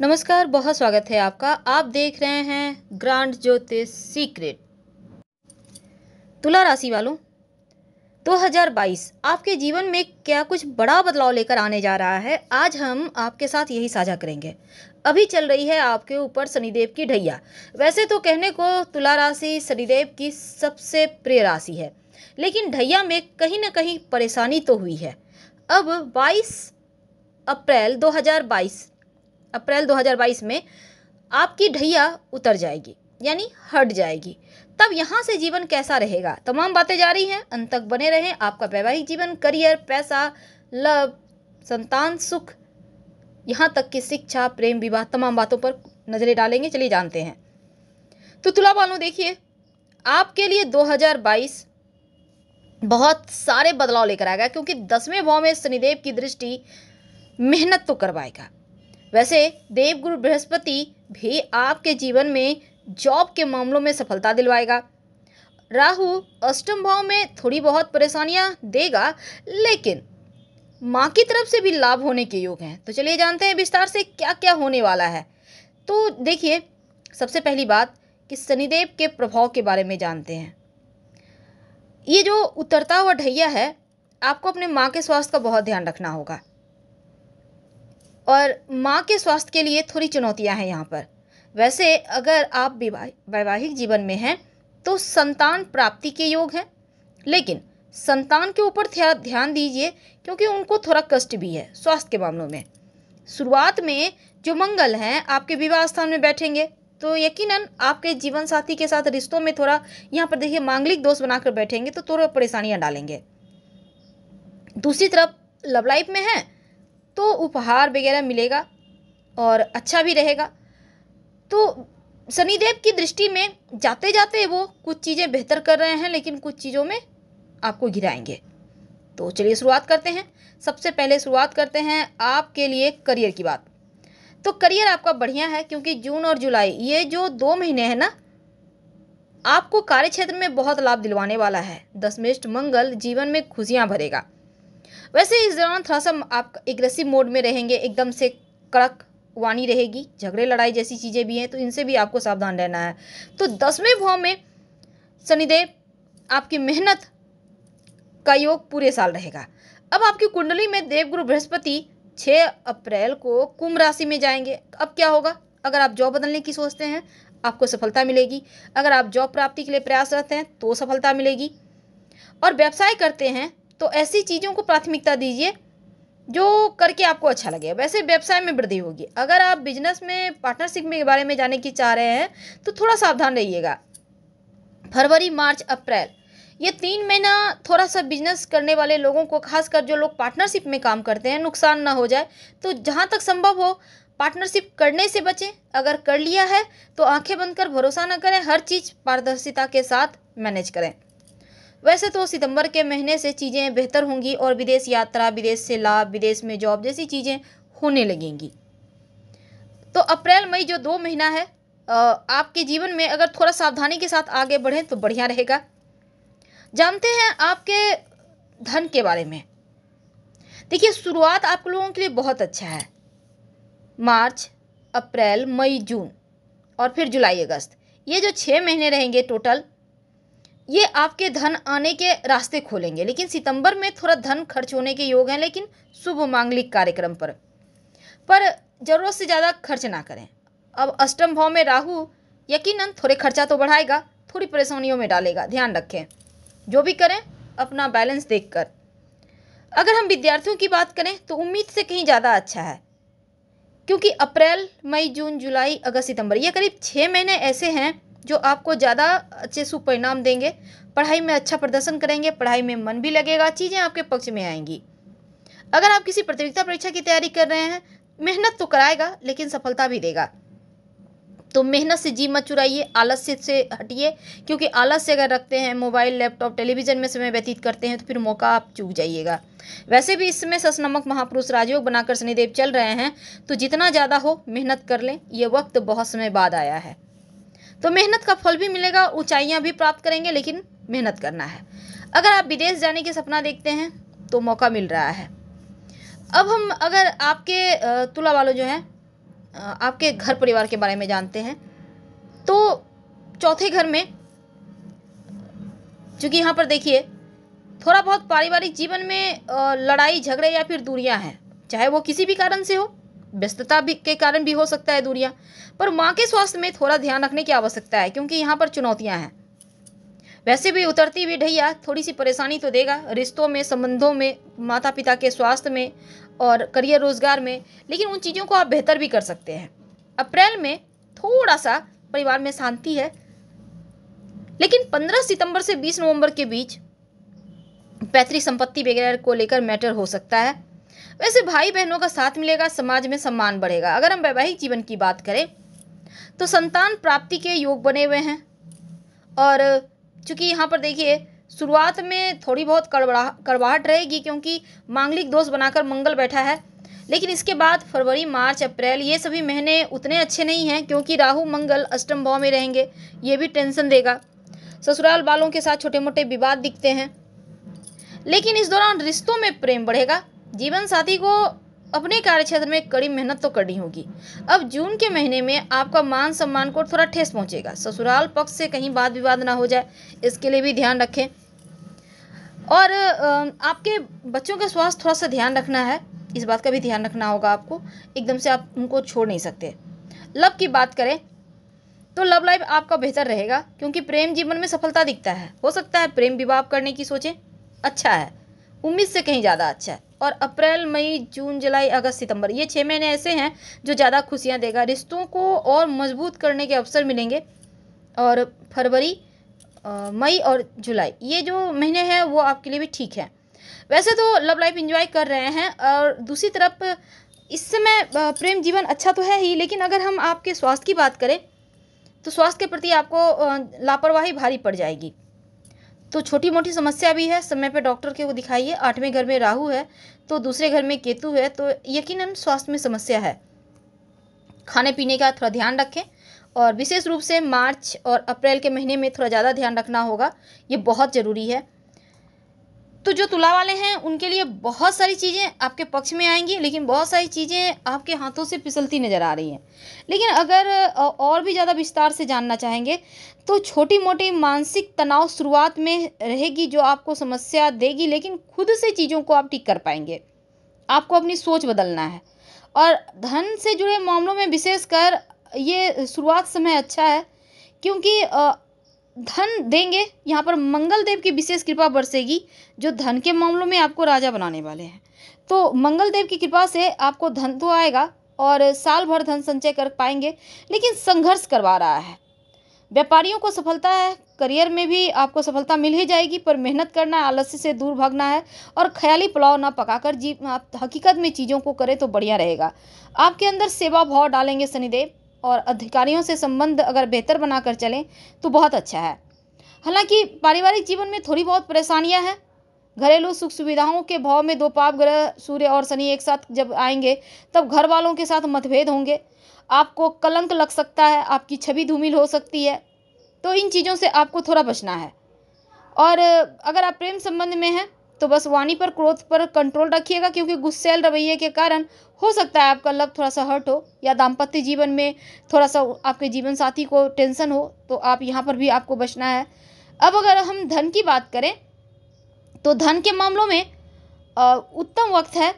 नमस्कार बहुत स्वागत है आपका आप देख रहे हैं ग्रांड ज्योतिष सीक्रेट तुला राशि वालों 2022 आपके जीवन में क्या कुछ बड़ा बदलाव लेकर आने जा रहा है आज हम आपके साथ यही साझा करेंगे अभी चल रही है आपके ऊपर शनिदेव की ढैया वैसे तो कहने को तुला राशि शनिदेव की सबसे प्रिय राशि है लेकिन ढैया में कहीं ना कहीं परेशानी तो हुई है अब 22 अप्रैल 2022 अप्रैल 2022 में आपकी ढैया उतर जाएगी यानी हट जाएगी तब यहाँ से जीवन कैसा रहेगा तमाम बातें जारी हैं अंत तक बने रहें आपका वैवाहिक जीवन करियर पैसा लव संतान सुख यहाँ तक कि शिक्षा प्रेम विवाह तमाम बातों पर नज़रें डालेंगे चलिए जानते हैं तो तुला वालों देखिए आपके लिए 2022 बहुत सारे बदलाव लेकर आएगा क्योंकि दसवें भाव में शनिदेव की दृष्टि मेहनत तो करवाएगा वैसे देवगुरु बृहस्पति भी आपके जीवन में जॉब के मामलों में सफलता दिलवाएगा राहु अष्टम भाव में थोड़ी बहुत परेशानियां देगा लेकिन माँ की तरफ से भी लाभ होने के योग हैं तो चलिए जानते हैं विस्तार से क्या क्या होने वाला है तो देखिए सबसे पहली बात कि शनिदेव के प्रभाव के बारे में जानते हैं ये जो उतरता हुआ ढैया है आपको अपने माँ के स्वास्थ्य का बहुत ध्यान रखना होगा और माँ के स्वास्थ्य के लिए थोड़ी चुनौतियाँ हैं यहाँ पर वैसे अगर आप वैवाहिक जीवन में हैं तो संतान प्राप्ति के योग हैं लेकिन संतान के ऊपर ध्यान दीजिए क्योंकि उनको थोड़ा कष्ट भी है स्वास्थ्य के मामलों में शुरुआत में जो मंगल हैं आपके विवाह स्थान में बैठेंगे तो यकीनन आपके जीवन साथी के साथ रिश्तों में थोड़ा यहाँ पर देखिए मांगलिक दोष बनाकर बैठेंगे तो थोड़ा परेशानियाँ डालेंगे दूसरी तरफ लव लाइफ में हैं तो उपहार वगैरह मिलेगा और अच्छा भी रहेगा तो शनिदेव की दृष्टि में जाते जाते वो कुछ चीज़ें बेहतर कर रहे हैं लेकिन कुछ चीज़ों में आपको गिराएंगे तो चलिए शुरुआत करते हैं सबसे पहले शुरुआत करते हैं आपके लिए करियर की बात तो करियर आपका बढ़िया है क्योंकि जून और जुलाई ये जो दो महीने हैं ना आपको कार्य क्षेत्र में बहुत लाभ दिलवाने वाला है दसमेष्ट मंगल जीवन में खुशियाँ भरेगा वैसे इस दौरान थोड़ा सा आप एग्रेसिव मोड में रहेंगे एकदम से कड़क वाणी रहेगी झगड़े लड़ाई जैसी चीज़ें भी हैं तो इनसे भी आपको सावधान रहना है तो दसवें भाव में शनिदेव आपकी मेहनत का योग पूरे साल रहेगा अब आपकी कुंडली में देवगुरु बृहस्पति 6 अप्रैल को कुंभ राशि में जाएंगे अब क्या होगा अगर आप जॉब बदलने की सोचते हैं आपको सफलता मिलेगी अगर आप जॉब प्राप्ति के लिए प्रयासरत हैं तो सफलता मिलेगी और व्यवसाय करते हैं तो ऐसी चीज़ों को प्राथमिकता दीजिए जो करके आपको अच्छा लगे वैसे व्यवसाय में वृद्धि होगी अगर आप बिजनेस में पार्टनरशिप में के बारे में जाने की चाह रहे हैं तो थोड़ा सावधान रहिएगा फरवरी मार्च अप्रैल ये तीन महीना थोड़ा सा बिजनेस करने वाले लोगों को खासकर जो लोग पार्टनरशिप में काम करते हैं नुकसान ना हो जाए तो जहाँ तक संभव हो पार्टनरशिप करने से बचें अगर कर लिया है तो आंखें बंद कर भरोसा ना करें हर चीज़ पारदर्शिता के साथ मैनेज करें वैसे तो सितंबर के महीने से चीज़ें बेहतर होंगी और विदेश यात्रा विदेश से लाभ विदेश में जॉब जैसी चीज़ें होने लगेंगी तो अप्रैल मई जो दो महीना है आपके जीवन में अगर थोड़ा सावधानी के साथ आगे बढ़ें तो बढ़िया रहेगा जानते हैं आपके धन के बारे में देखिए शुरुआत आप लोगों के लिए बहुत अच्छा है मार्च अप्रैल मई जून और फिर जुलाई अगस्त ये जो छः महीने रहेंगे टोटल ये आपके धन आने के रास्ते खोलेंगे लेकिन सितंबर में थोड़ा धन खर्च होने के योग हैं लेकिन शुभ मांगलिक कार्यक्रम पर पर ज़रूरत से ज़्यादा खर्च ना करें अब अष्टम भाव में राहु यकीनन थोड़े खर्चा तो बढ़ाएगा थोड़ी परेशानियों में डालेगा ध्यान रखें जो भी करें अपना बैलेंस देख कर अगर हम विद्यार्थियों की बात करें तो उम्मीद से कहीं ज़्यादा अच्छा है क्योंकि अप्रैल मई जून जुलाई अगस्त सितंबर ये करीब छः महीने ऐसे हैं जो आपको ज़्यादा अच्छे सुपरिणाम देंगे पढ़ाई में अच्छा प्रदर्शन करेंगे पढ़ाई में मन भी लगेगा चीज़ें आपके पक्ष में आएंगी अगर आप किसी प्रतियोगिता परीक्षा की तैयारी कर रहे हैं मेहनत तो कराएगा लेकिन सफलता भी देगा तो मेहनत से जी मत चुराइए आलस्य से हटिए क्योंकि आलस्य अगर रखते हैं मोबाइल लैपटॉप टेलीविज़न में समय व्यतीत करते हैं तो फिर मौका आप चूक जाइएगा वैसे भी इस समय सस नमक महापुरुष राजयोग बनाकर शनिदेव चल रहे हैं तो जितना ज़्यादा हो मेहनत कर लें यह वक्त बहुत समय बाद आया है तो मेहनत का फल भी मिलेगा ऊंचाइयां भी प्राप्त करेंगे लेकिन मेहनत करना है अगर आप विदेश जाने के सपना देखते हैं तो मौका मिल रहा है अब हम अगर आपके तुला वालों जो हैं आपके घर परिवार के बारे में जानते हैं तो चौथे घर में चूँकि यहाँ पर देखिए थोड़ा बहुत पारिवारिक जीवन में लड़ाई झगड़े या फिर दूरियाँ हैं चाहे वो किसी भी कारण से हो व्यस्तता भी के कारण भी हो सकता है दूरियां पर माँ के स्वास्थ्य में थोड़ा ध्यान रखने की आवश्यकता है क्योंकि यहाँ पर चुनौतियाँ हैं वैसे भी उतरती हुई ढैया थोड़ी सी परेशानी तो देगा रिश्तों में संबंधों में माता पिता के स्वास्थ्य में और करियर रोजगार में लेकिन उन चीज़ों को आप बेहतर भी कर सकते हैं अप्रैल में थोड़ा सा परिवार में शांति है लेकिन 15 सितंबर से 20 नवंबर के बीच पैतृक संपत्ति वगैरह को लेकर मैटर हो सकता है वैसे भाई बहनों का साथ मिलेगा समाज में सम्मान बढ़ेगा अगर हम वैवाहिक जीवन की बात करें तो संतान प्राप्ति के योग बने हुए हैं और चूँकि यहाँ पर देखिए शुरुआत में थोड़ी बहुत कड़बड़ा कड़वाहट रहेगी क्योंकि मांगलिक दोष बनाकर मंगल बैठा है लेकिन इसके बाद फरवरी मार्च अप्रैल ये सभी महीने उतने अच्छे नहीं हैं क्योंकि राहु मंगल अष्टम भाव में रहेंगे ये भी टेंशन देगा ससुराल वालों के साथ छोटे मोटे विवाद दिखते हैं लेकिन इस दौरान रिश्तों में प्रेम बढ़ेगा जीवन साथी को अपने कार्य क्षेत्र में कड़ी मेहनत तो करनी होगी अब जून के महीने में आपका मान सम्मान को थोड़ा ठेस पहुंचेगा ससुराल पक्ष से कहीं वाद विवाद ना हो जाए इसके लिए भी ध्यान रखें और आपके बच्चों का स्वास्थ्य थोड़ा सा ध्यान रखना है इस बात का भी ध्यान रखना होगा आपको एकदम से आप उनको छोड़ नहीं सकते लव की बात करें तो लव लाइफ आपका बेहतर रहेगा क्योंकि प्रेम जीवन में सफलता दिखता है हो सकता है प्रेम विवाह करने की सोचें अच्छा है उम्मीद से कहीं ज़्यादा अच्छा है और अप्रैल मई जून जुलाई अगस्त सितंबर ये छः महीने ऐसे हैं जो ज़्यादा खुशियाँ देगा रिश्तों को और मजबूत करने के अवसर मिलेंगे और फरवरी मई और जुलाई ये जो महीने हैं वो आपके लिए भी ठीक है वैसे तो लव लाइफ इंजॉय कर रहे हैं और दूसरी तरफ इस समय प्रेम जीवन अच्छा तो है ही लेकिन अगर हम आपके स्वास्थ्य की बात करें तो स्वास्थ्य के प्रति आपको लापरवाही भारी पड़ जाएगी तो छोटी मोटी समस्या भी है समय पर डॉक्टर के वो दिखाइए आठवें घर में राहु है तो दूसरे घर में केतु है तो यकीनन स्वास्थ्य में समस्या है खाने पीने का थोड़ा ध्यान रखें और विशेष रूप से मार्च और अप्रैल के महीने में थोड़ा ज़्यादा ध्यान रखना होगा ये बहुत ज़रूरी है तो जो तुला वाले हैं उनके लिए बहुत सारी चीज़ें आपके पक्ष में आएंगी लेकिन बहुत सारी चीज़ें आपके हाथों से फिसलती नज़र आ रही हैं लेकिन अगर और भी ज़्यादा विस्तार से जानना चाहेंगे तो छोटी मोटी मानसिक तनाव शुरुआत में रहेगी जो आपको समस्या देगी लेकिन खुद से चीज़ों को आप ठीक कर पाएंगे आपको अपनी सोच बदलना है और धन से जुड़े मामलों में विशेषकर ये शुरुआत समय अच्छा है क्योंकि धन देंगे यहाँ पर मंगल देव की विशेष कृपा बरसेगी जो धन के मामलों में आपको राजा बनाने वाले हैं तो मंगल देव की कृपा से आपको धन तो आएगा और साल भर धन संचय कर पाएंगे लेकिन संघर्ष करवा रहा है व्यापारियों को सफलता है करियर में भी आपको सफलता मिल ही जाएगी पर मेहनत करना है आलस्य से दूर भागना है और ख्याली पुलाव ना पकाकर जी आप हकीकत में चीज़ों को करें तो बढ़िया रहेगा आपके अंदर सेवा भाव डालेंगे शनिदेव और अधिकारियों से संबंध अगर बेहतर बनाकर चलें तो बहुत अच्छा है हालांकि पारिवारिक जीवन में थोड़ी बहुत परेशानियां हैं घरेलू सुख सुविधाओं के भाव में दो पाप ग्रह सूर्य और शनि एक साथ जब आएंगे तब घर वालों के साथ मतभेद होंगे आपको कलंक लग सकता है आपकी छवि धूमिल हो सकती है तो इन चीज़ों से आपको थोड़ा बचना है और अगर आप प्रेम संबंध में हैं तो बस वाणी पर क्रोध पर कंट्रोल रखिएगा क्योंकि गुस्सेल रवैये के कारण हो सकता है आपका लव थोड़ा सा हर्ट हो या दाम्पत्य जीवन में थोड़ा सा आपके जीवन साथी को टेंशन हो तो आप यहाँ पर भी आपको बचना है अब अगर हम धन की बात करें तो धन के मामलों में उत्तम वक्त है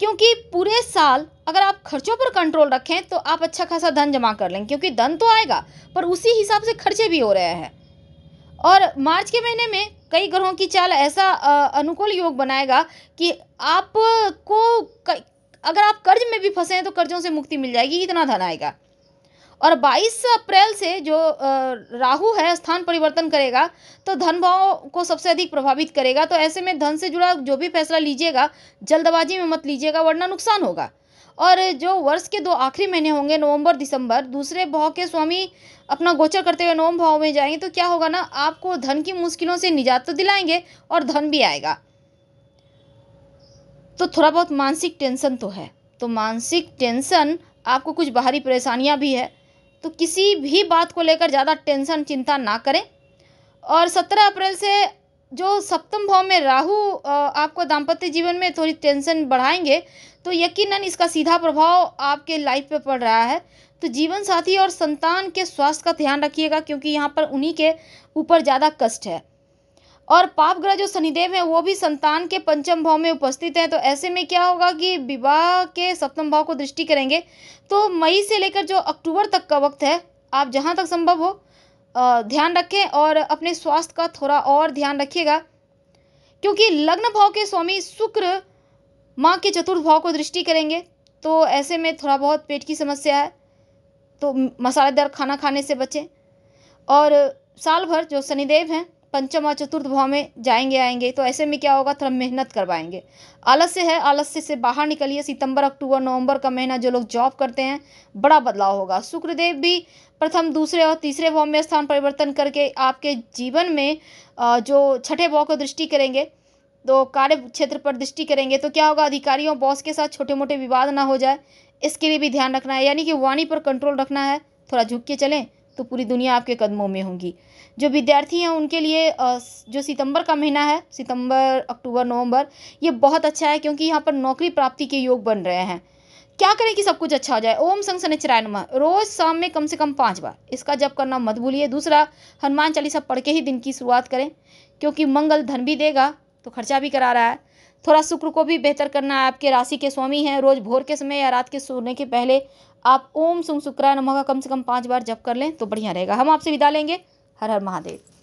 क्योंकि पूरे साल अगर आप खर्चों पर कंट्रोल रखें तो आप अच्छा खासा धन जमा कर लेंगे क्योंकि धन तो आएगा पर उसी हिसाब से खर्चे भी हो रहे हैं और मार्च के महीने में कई ग्रहों की चाल ऐसा अनुकूल योग बनाएगा कि आपको अगर आप कर्ज में भी फंसे हैं तो कर्जों से मुक्ति मिल जाएगी इतना धन आएगा और 22 अप्रैल से जो राहु है स्थान परिवर्तन करेगा तो धन भाव को सबसे अधिक प्रभावित करेगा तो ऐसे में धन से जुड़ा जो भी फैसला लीजिएगा जल्दबाजी में मत लीजिएगा वरना नुकसान होगा और जो वर्ष के दो आखिरी महीने होंगे नवंबर दिसंबर दूसरे भाव के स्वामी अपना गोचर करते हुए नवम भाव में जाएंगे तो क्या होगा ना आपको धन की मुश्किलों से निजात तो दिलाएंगे और धन भी आएगा तो थोड़ा बहुत मानसिक टेंशन तो है तो मानसिक टेंशन आपको कुछ बाहरी परेशानियाँ भी है तो किसी भी बात को लेकर ज़्यादा टेंशन चिंता ना करें और सत्रह अप्रैल से जो सप्तम भाव में राहु आपको दाम्पत्य जीवन में थोड़ी टेंशन बढ़ाएंगे तो यकीनन इसका सीधा प्रभाव आपके लाइफ पे पड़ रहा है तो जीवन साथी और संतान के स्वास्थ्य का ध्यान रखिएगा क्योंकि यहाँ पर उन्हीं के ऊपर ज़्यादा कष्ट है और पाप ग्रह जो शनिदेव हैं वो भी संतान के पंचम भाव में उपस्थित हैं तो ऐसे में क्या होगा कि विवाह के सप्तम भाव को दृष्टि करेंगे तो मई से लेकर जो अक्टूबर तक का वक्त है आप जहाँ तक संभव हो ध्यान रखें और अपने स्वास्थ्य का थोड़ा और ध्यान रखिएगा क्योंकि लग्न भाव के स्वामी शुक्र माँ के चतुर्थ भाव को दृष्टि करेंगे तो ऐसे में थोड़ा बहुत पेट की समस्या है तो मसालेदार खाना खाने से बचें और साल भर जो शनिदेव हैं पंचम और चतुर्थ भाव में जाएंगे आएंगे तो ऐसे में क्या होगा थोड़ा मेहनत करवाएंगे आलस्य है आलस्य से बाहर निकलिए सितंबर अक्टूबर नवंबर का महीना जो लोग जॉब करते हैं बड़ा बदलाव होगा शुक्रदेव भी प्रथम दूसरे और तीसरे भाव में स्थान परिवर्तन करके आपके जीवन में जो छठे भाव को दृष्टि करेंगे तो कार्य क्षेत्र पर दृष्टि करेंगे तो क्या होगा अधिकारियों बॉस के साथ छोटे मोटे विवाद ना हो जाए इसके लिए भी ध्यान रखना है यानी कि वाणी पर कंट्रोल रखना है थोड़ा झुक के चलें तो पूरी दुनिया आपके कदमों में होगी जो विद्यार्थी हैं उनके लिए जो सितंबर का महीना है सितंबर अक्टूबर नवंबर ये बहुत अच्छा है क्योंकि यहाँ पर नौकरी प्राप्ति के योग बन रहे हैं क्या करें कि सब कुछ अच्छा हो जाए ओम संग सनचराय नमः रोज शाम में कम से कम पाँच बार इसका जप करना मत भूलिए दूसरा हनुमान चालीसा पढ़ के ही दिन की शुरुआत करें क्योंकि मंगल धन भी देगा तो खर्चा भी करा रहा है थोड़ा शुक्र को भी बेहतर करना है आपके राशि के स्वामी हैं रोज भोर के समय या रात के सोने के पहले आप ओम सुम शुक्राय नमो का कम से कम पाँच बार जप कर लें तो बढ़िया रहेगा हम आपसे विदा लेंगे हर हर महादेव